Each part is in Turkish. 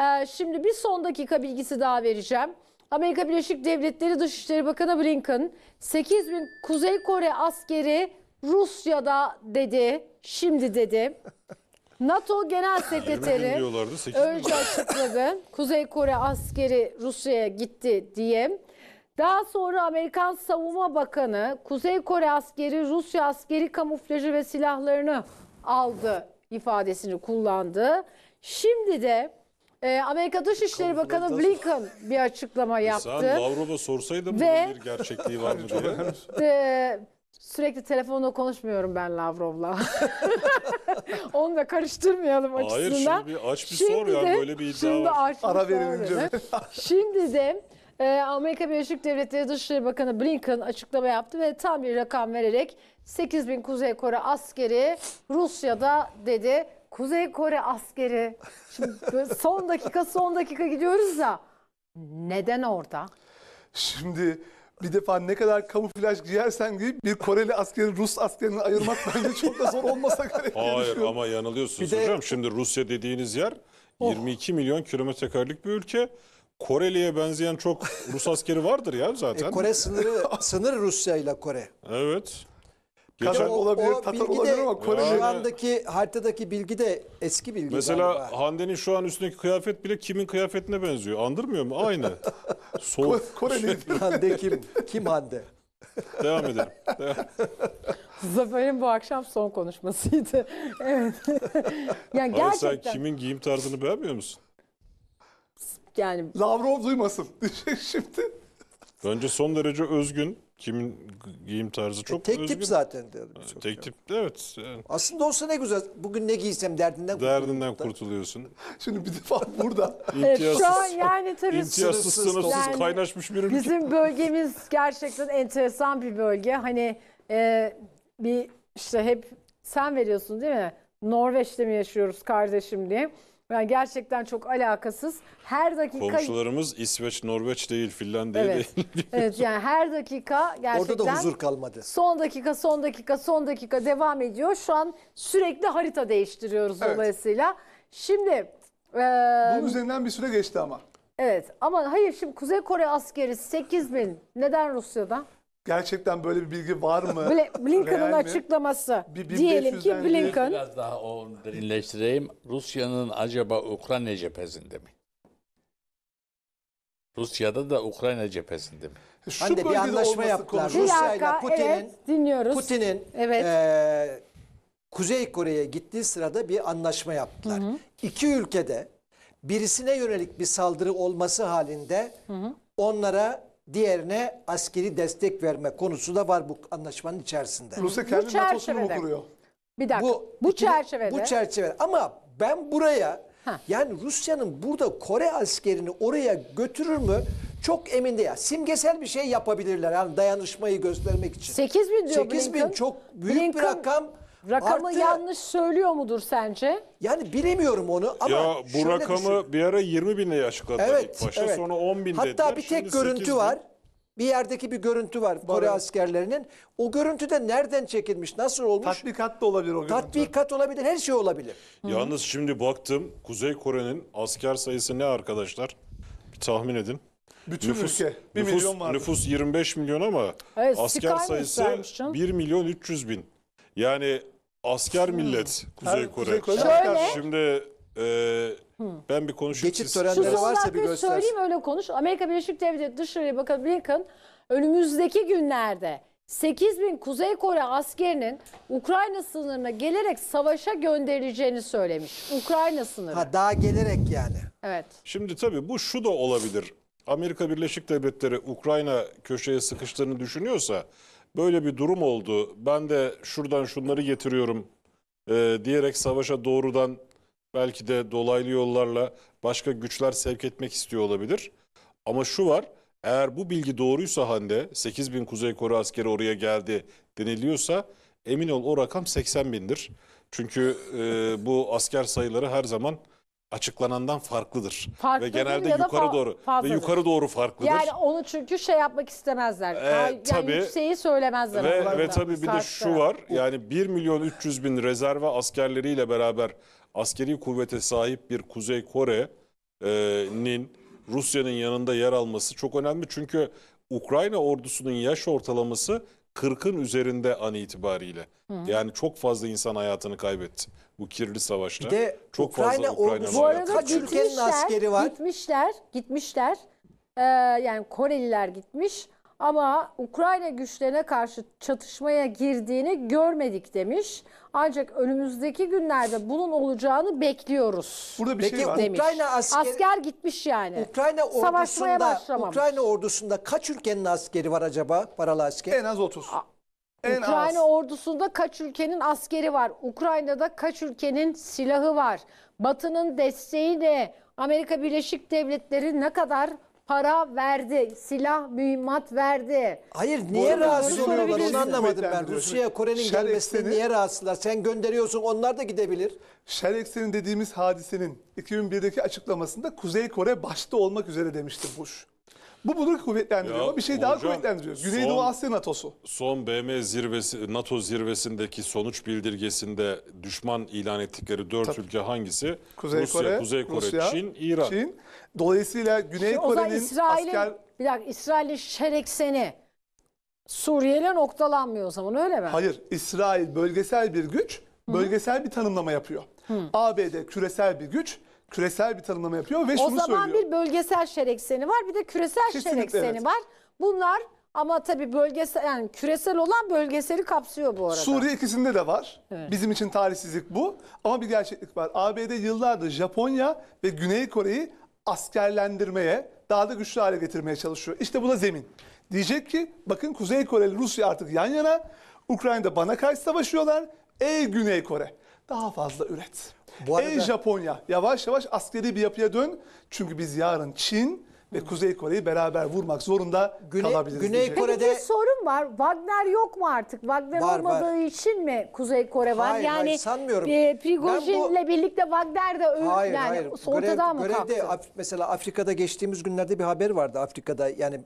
Ee, şimdi bir son dakika bilgisi daha vereceğim. Amerika Birleşik Devletleri Dışişleri Bakanı Blinken 8 bin Kuzey Kore askeri Rusya'da dedi. Şimdi dedi. NATO Genel Sekreteri önce açıkladı. Kuzey Kore askeri Rusya'ya gitti diye. Daha sonra Amerikan Savunma Bakanı Kuzey Kore askeri Rusya askeri kamuflajı ve silahlarını aldı ifadesini kullandı. Şimdi de e, Amerika Dışişleri Bakanı Blinken bir açıklama e, yaptı. Sen Lavrov'a sorsaydı Ve... bir gerçekliği var mı diye. e, sürekli telefonla konuşmuyorum ben Lavrov'la. Onu da karıştırmayalım Hayır, açısından. Hayır şimdi bir aç bir şimdi sor ya de, böyle bir iddia şimdi var. Aç Ara verilince. şimdi de e, Amerika Birleşik Devletleri Dışişleri Bakanı Blinken açıklama yaptı ve tam bir rakam vererek 8 bin Kuzey Kore askeri Rusya'da dedi Kuzey Kore askeri. Şimdi son dakika son dakika gidiyoruz da neden orada? Şimdi bir defa ne kadar kamuflaj giyersen giyip bir Koreli askeri Rus askerini ayırmak bence çok da zor olmasa gerek Hayır ama yanılıyorsunuz Bir de- hocam. Şimdi Rusya dediğiniz yer 22 milyon kilometre karelik bir ülke. Koreli'ye benzeyen çok Rus askeri vardır ya zaten. E, Kore sınırı sınır Rusya ile Kore. Evet. Kazak o, olabilir, o Tatar bilgi olabilir de, ama Koreli. Şu andaki haritadaki bilgi de eski bilgi. Mesela galiba. Hande'nin şu an üstündeki kıyafet bile kimin kıyafetine benziyor. Andırmıyor mu? Aynı. Soğuk. Koreli. Hande kim? Kim Hande? Devam edelim. Zafer'in bu akşam son konuşmasıydı. evet. yani gerçekten... Hayır, sen kimin giyim tarzını beğenmiyor musun? Yani... Lavrov duymasın. Şimdi. Önce son derece özgün, Kimin giyim tarzı e, çok e, tek özgün. tip zaten diyorum. Tek çok şey tip evet. Yani. Aslında olsa ne güzel. Bugün ne giysem derdinden Derdinden kurtuluyorsun. Şimdi bir defa burada. evet, şu an yani tabii imtiyazsız sınırsız yani, kaynaşmış bir ülke. Bizim bölgemiz gerçekten enteresan bir bölge. Hani e, bir işte hep sen veriyorsun değil mi? Norveç'te mi yaşıyoruz kardeşim diye. Yani gerçekten çok alakasız. Her dakika... Komşularımız İsveç, Norveç değil, Finlandiya evet. değil. evet yani her dakika gerçekten... Orada da huzur kalmadı. Son dakika, son dakika, son dakika devam ediyor. Şu an sürekli harita değiştiriyoruz evet. dolayısıyla. Şimdi... E... Bunun üzerinden bir süre geçti ama. Evet ama hayır şimdi Kuzey Kore askeri 8 bin. Neden Rusya'da? Gerçekten böyle bir bilgi var mı? Real Blinken'ın açıklaması. Bir 1500'den diyelim ki bir- Blinken Biraz daha onu derinleştireyim. Rusya'nın acaba Ukrayna cephesinde mi? Rusya'da da Ukrayna cephesinde mi? E, şu Hande, bir anlaşma yaptılar. Rusya ile Putin'in- evet dinliyoruz. Putin'in Evet. eee, Kuzey Kore'ye gittiği sırada bir anlaşma yaptılar. İki ülkede birisine yönelik bir saldırı olması halinde onlara diğerine askeri destek verme konusu da var bu anlaşmanın içerisinde. Rusya kendi NATO'sunu mu kuruyor? Bir dakika. Bu, bu çerçevede Bu çerçeve. Ama ben buraya Ha. yani Rusya'nın burada Kore askerini oraya götürür mü? Çok emin değil. Simgesel bir şey yapabilirler. Yani dayanışmayı göstermek için. 8 bin diyor 8 bin Blinken. çok büyük bir rakam. Rakamı Artı- yanlış söylüyor mudur sence? Yani bilemiyorum onu ama Ya bu şöyle rakamı düşün. bir ara 20 binle açıkladılar Evet, ilk başta. evet. Sonra 10 bin Hatta bir tek görüntü bin. var. Bir yerdeki bir görüntü var Kore askerlerinin. O görüntüde nereden çekilmiş, nasıl olmuş? Tatbikat da olabilir o görüntü. Tatbikat olabilir, her şey olabilir. Yalnız şimdi baktım Kuzey Kore'nin asker sayısı ne arkadaşlar? Bir tahmin edin. Bütün ülke. Bir nüfus, milyon vardı. nüfus 25 milyon ama Evet, asker sayısı 1 milyon 300 bin. Yani asker hmm. millet Kuzey Kore. Şöyle. Şimdi e, ben bir konuşayım. Geçit siz- törenleri- varsa bir göster. söyleyeyim öyle konuş. Amerika Birleşik Devletleri Dışişleri Bakanı Blinken önümüzdeki günlerde 8 bin Kuzey Kore askerinin Ukrayna sınırına gelerek savaşa gönderileceğini söylemiş. Ukrayna sınırı. Ha daha gelerek yani. Evet. Şimdi tabii bu şu da olabilir. Amerika Birleşik Devletleri Ukrayna köşeye sıkıştığını düşünüyorsa böyle bir durum oldu. Ben de şuradan şunları getiriyorum e, diyerek savaşa doğrudan belki de dolaylı yollarla başka güçler sevk etmek istiyor olabilir. Ama şu var eğer bu bilgi doğruysa Hande 8 bin Kuzey Kore askeri oraya geldi deniliyorsa emin ol o rakam 80 bindir. Çünkü e, bu asker sayıları her zaman açıklanandan farklıdır. Farklıdır ve genelde yukarı fa- doğru fazladır. ve yukarı doğru farklıdır. Yani onu çünkü şey yapmak istemezler. Ee, yani tabii, yükseği söylemezler. Ve, ve tabii bir de şu var. Yani 1 milyon 300 bin rezerve askerleriyle beraber askeri kuvvete sahip bir Kuzey Kore'nin e, Rusya'nın yanında yer alması çok önemli. Çünkü Ukrayna ordusunun yaş ortalaması 40'ın üzerinde an itibariyle. Hı. Yani çok fazla insan hayatını kaybetti bu kirli savaşta. Bir de çok Ukrayna ordusu- kaç ülkenin askeri var? Gitmişler, gitmişler. Ee, yani Koreliler gitmiş. Ama Ukrayna güçlerine karşı çatışmaya girdiğini görmedik demiş. Ancak önümüzdeki günlerde bunun olacağını bekliyoruz. Burada bir şey Peki, şey var. Demiş. Ukrayna askeri, asker gitmiş yani. Ukrayna ordusunda, Ukrayna ordusunda kaç ülkenin askeri var acaba? Paralı asker. En az 30. A en Ukrayna az. ordusunda kaç ülkenin askeri var? Ukrayna'da kaç ülkenin silahı var? Batı'nın desteği ne? Amerika Birleşik Devletleri ne kadar para verdi, silah, mühimmat verdi. Hayır niye rahatsız oluyorlar onu anlamadım ben. Rusya Kore'nin Şer gelmesine niye rahatsızlar? Sen gönderiyorsun onlar da gidebilir. Şer dediğimiz hadisenin 2001'deki açıklamasında Kuzey Kore başta olmak üzere demişti Bush. Bu bunu kuvvetlendiriyor ama bir şey daha hocam, kuvvetlendiriyor. Güneydoğu Asya NATO'su. Son BM zirvesi NATO zirvesindeki sonuç bildirgesinde düşman ilan ettikleri dört Tabii. ülke hangisi? Kuzey Rusya, Kore, Kuzey Kore, Rusya, Çin, İran. Çin. Dolayısıyla Güney Kore'nin asker... Bir dakika İsrail'in şerekseni Suriye'yle noktalanmıyor o zaman öyle mi? Hayır İsrail bölgesel bir güç, bölgesel -hı. bir tanımlama yapıyor. Hı. ABD küresel bir güç, küresel bir tanımlama yapıyor ve o şunu söylüyor. O zaman bir bölgesel şer var bir de küresel Kesinlikle, şer evet. var. Bunlar ama tabii bölgesel yani küresel olan bölgeseli kapsıyor bu arada. Suriye ikisinde de var. Evet. Bizim için talihsizlik bu. Ama bir gerçeklik var. ABD yıllardır Japonya ve Güney Kore'yi askerlendirmeye, daha da güçlü hale getirmeye çalışıyor. İşte bu da zemin. Diyecek ki bakın Kuzey Koreli Rusya artık yan yana. Ukrayna'da bana karşı savaşıyorlar. Ey Güney Kore daha fazla üret. Bu arada... Ey Japonya yavaş yavaş askeri bir yapıya dön. Çünkü biz yarın Çin ve Kuzey Kore'yi beraber vurmak zorunda Güney, kalabiliriz. Güney Kore'de Peki bir sorun var. Wagner yok mu artık? Wagner var, olmadığı var. için mi Kuzey Kore var? Hayır, yani hayır, sanmıyorum. E, Prigojin'le bu... birlikte Wagner de öldü. hayır, yani hayır. ortadan Görev, mı kalktı? Af mesela Afrika'da geçtiğimiz günlerde bir haber vardı. Afrika'da yani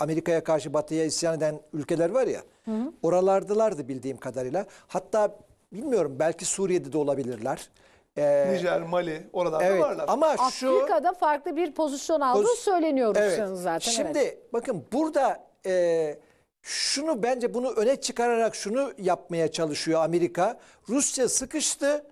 Amerika'ya karşı Batı'ya isyan eden ülkeler var ya. Hı hı. Oralardılardı bildiğim kadarıyla. Hatta bilmiyorum belki Suriye'de de olabilirler. Ee, Nijer, Mali oralarda evet, varlar. Ama şu Afrika'da farklı bir pozisyon aldığı Poz- söyleniyor evet. zaten. Şimdi evet. bakın burada e, şunu bence bunu öne çıkararak şunu yapmaya çalışıyor Amerika. Rusya sıkıştı.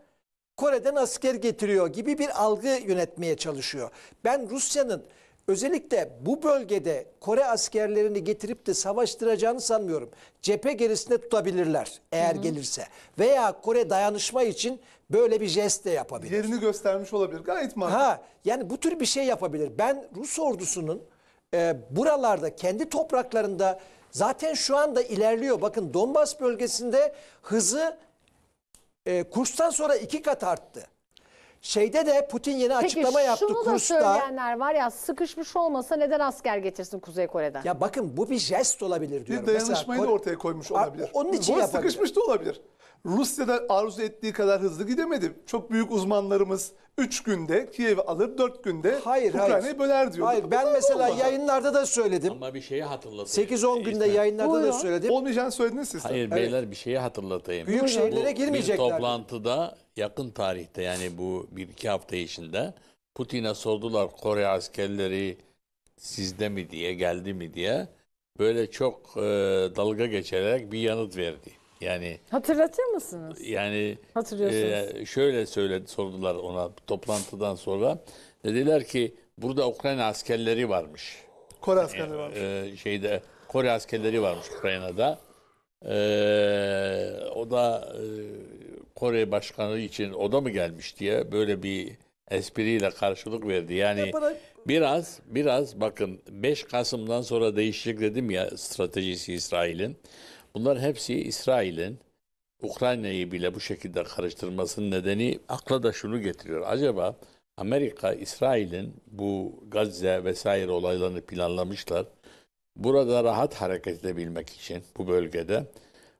Kore'den asker getiriyor gibi bir algı yönetmeye çalışıyor. Ben Rusya'nın özellikle bu bölgede Kore askerlerini getirip de savaştıracağını sanmıyorum. Cephe gerisinde tutabilirler eğer hı hı. gelirse. Veya Kore dayanışma için böyle bir jest de yapabilir. Yerini göstermiş olabilir. Gayet mantıklı. Ha, yani bu tür bir şey yapabilir. Ben Rus ordusunun e, buralarda kendi topraklarında zaten şu anda ilerliyor. Bakın Donbas bölgesinde hızı e, kurstan sonra iki kat arttı. Şeyde de Putin yeni Peki, açıklama yaptı şunu da kursta. söyleyenler var ya sıkışmış olmasa neden asker getirsin Kuzey Kore'den? Ya bakın bu bir jest olabilir diyorum. Bir dayanışmayı Mesela, da ortaya koymuş olabilir. Onun için Boy yapabilir. sıkışmış da olabilir. Rusya'da arzu ettiği kadar hızlı gidemedi. Çok büyük uzmanlarımız 3 günde Kiev'i alır, 4 günde hayır, Ukrayna'yı hayır. böler diyor. Hayır, ben mesela olmadı. yayınlarda da söyledim. Ama bir şeyi hatırlatayım. 8-10 günde İsmet. yayınlarda da söyledim. Olmayacağını söylediniz siz. Hayır evet. beyler bir şeyi hatırlatayım. Büyük şehirlere girmeyecekler. Bir toplantıda yakın tarihte yani bu bir iki hafta içinde Putin'e sordular Kore askerleri sizde mi diye geldi mi diye böyle çok e, dalga geçerek bir yanıt verdi. Yani Hatırlatır mısınız? yani Hatırlıyorsunuz. e, şöyle söyledi sordular ona toplantıdan sonra. Dediler ki burada Ukrayna askerleri varmış. Kore askerleri varmış. Ee, şeyde Kore askerleri varmış Ukrayna'da. Ee, o da e, Kore Başkanı için o da mı gelmiş diye böyle bir espriyle karşılık verdi. Yani biraz biraz bakın 5 Kasım'dan sonra değişecek dedim ya stratejisi İsrail'in. Bunlar hepsi İsrail'in Ukrayna'yı bile bu şekilde karıştırmasının nedeni akla da şunu getiriyor. Acaba Amerika, İsrail'in bu Gazze vesaire olaylarını planlamışlar. Burada rahat hareket edebilmek için bu bölgede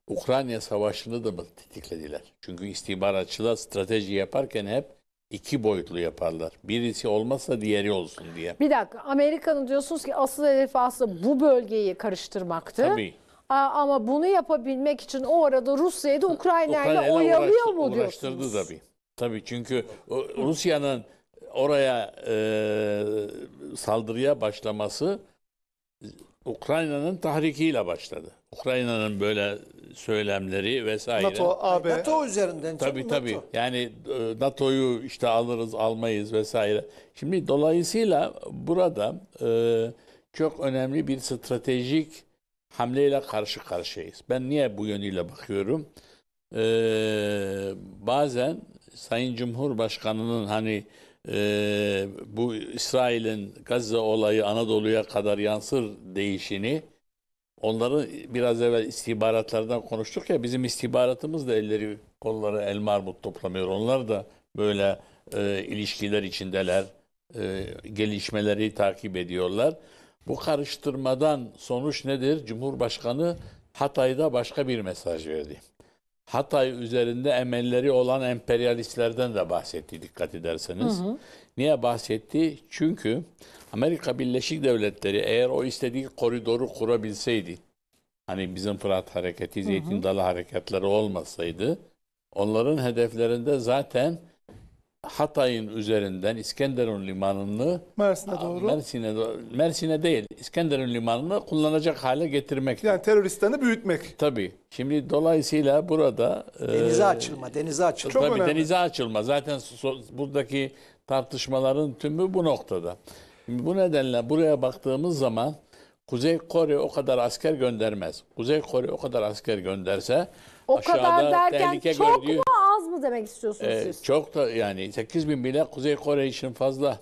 Ukrayna Savaşı'nı da mı tetiklediler? Çünkü istihbaratçılar strateji yaparken hep iki boyutlu yaparlar. Birisi olmazsa diğeri olsun diye. Bir dakika Amerika'nın diyorsunuz ki asıl hedefi aslında bu bölgeyi karıştırmaktı. Tabii ama bunu yapabilmek için o arada Rusya'yı da Ukrayna'yla oyalıyor mu diyorsunuz? Uğraştırdı tabii. Tabii çünkü Rusya'nın oraya e, saldırıya başlaması Ukrayna'nın tahrikiyle başladı. Ukrayna'nın böyle söylemleri vesaire. NATO, AB. NATO üzerinden. Tabii tabii. NATO. Yani e, NATO'yu işte alırız, almayız vesaire. Şimdi dolayısıyla burada e, çok önemli bir stratejik hamleyle karşı karşıyayız. Ben niye bu yönüyle bakıyorum? Ee, bazen Sayın Cumhurbaşkanı'nın hani e, bu İsrail'in Gazze olayı Anadolu'ya kadar yansır değişini onları biraz evvel istihbaratlardan konuştuk ya bizim istihbaratımız da elleri kolları el armut toplamıyor. Onlar da böyle e, ilişkiler içindeler. E, gelişmeleri takip ediyorlar. Bu karıştırmadan sonuç nedir? Cumhurbaşkanı Hatay'da başka bir mesaj verdi. Hatay üzerinde emelleri olan emperyalistlerden de bahsetti dikkat ederseniz. Hı hı. Niye bahsetti? Çünkü Amerika Birleşik Devletleri eğer o istediği koridoru kurabilseydi, hani bizim Fırat Hareketi, Zeytin Dalı Hareketleri olmasaydı, onların hedeflerinde zaten Hatay'ın üzerinden İskenderun limanını Mersin'e doğru. Mersin'e doğru- Mersin'e değil İskenderun limanını kullanacak hale getirmek. Yani teröristlerini büyütmek. Tabii. Şimdi dolayısıyla burada e, Denize açılma, denize açılma. Çok Tabii önemli. denize açılma. Zaten so- buradaki tartışmaların tümü bu noktada. Şimdi bu nedenle buraya baktığımız zaman Kuzey Kore o kadar asker göndermez. Kuzey Kore o kadar asker gönderse O aşağıda kadar derken tehlike çok gördüğü mu az mı demek istiyorsunuz ee, siz? Çok da yani 8 bin bile Kuzey Kore için fazla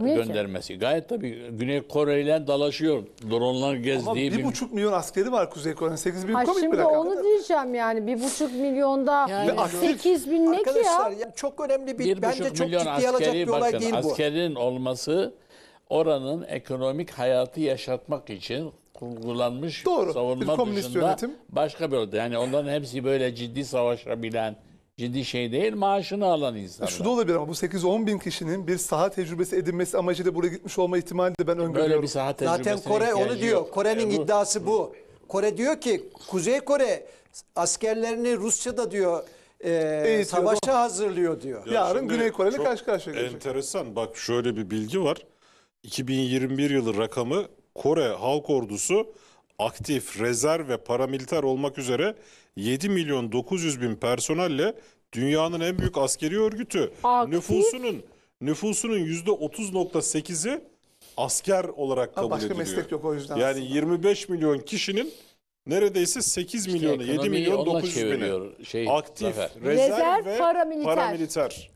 Niye göndermesi. Ki? Gayet tabii Güney Kore ile dalaşıyor. Dronlar gezdiği. Ama bir, buçuk milyon askeri var Kuzey Kore'nin. 8 bin komik bir Şimdi onu diyeceğim yani. Bir buçuk milyonda yani, sekiz bin ne ki ya? ya? Çok önemli bir, bir bence çok ciddi alacak bir olay bakın, değil bu. Askerin olması oranın ekonomik hayatı yaşatmak için kurgulanmış Doğru, savunma bir dışında yönetim. başka bir oldu. Yani onların hepsi böyle ciddi savaşabilen ciddi şey değil maaşını alan insanlar. E, şu da olabilir ama bu 8-10 bin kişinin bir saha tecrübesi edinmesi amacıyla buraya gitmiş olma ihtimali de ben öngörüyorum. Böyle bir saha tecrübesine Zaten Kore onu diyor. Kore'nin Yani e, iddiası bu. Kore diyor ki Kuzey Kore askerlerini Rusya'da diyor e, savaşa hazırlıyor diyor. Yarın Güney Koreli çok karşı karşıya gelecek. Enteresan bak şöyle bir bilgi var. 2021 yılı rakamı Kore Halk Ordusu aktif, rezerv ve paramiliter olmak üzere 7 milyon 900 bin personelle dünyanın en büyük askeri örgütü. Aktif. Nüfusunun nüfusunun %30.8'i asker olarak kabul Ama başka ediliyor. meslek yok o yüzden. Yani aslında. 25 milyon kişinin neredeyse 8 işte milyonu, 7 milyon 900 bini şey, aktif, zafer. rezerv, rezerv ve paramiliter. paramiliter.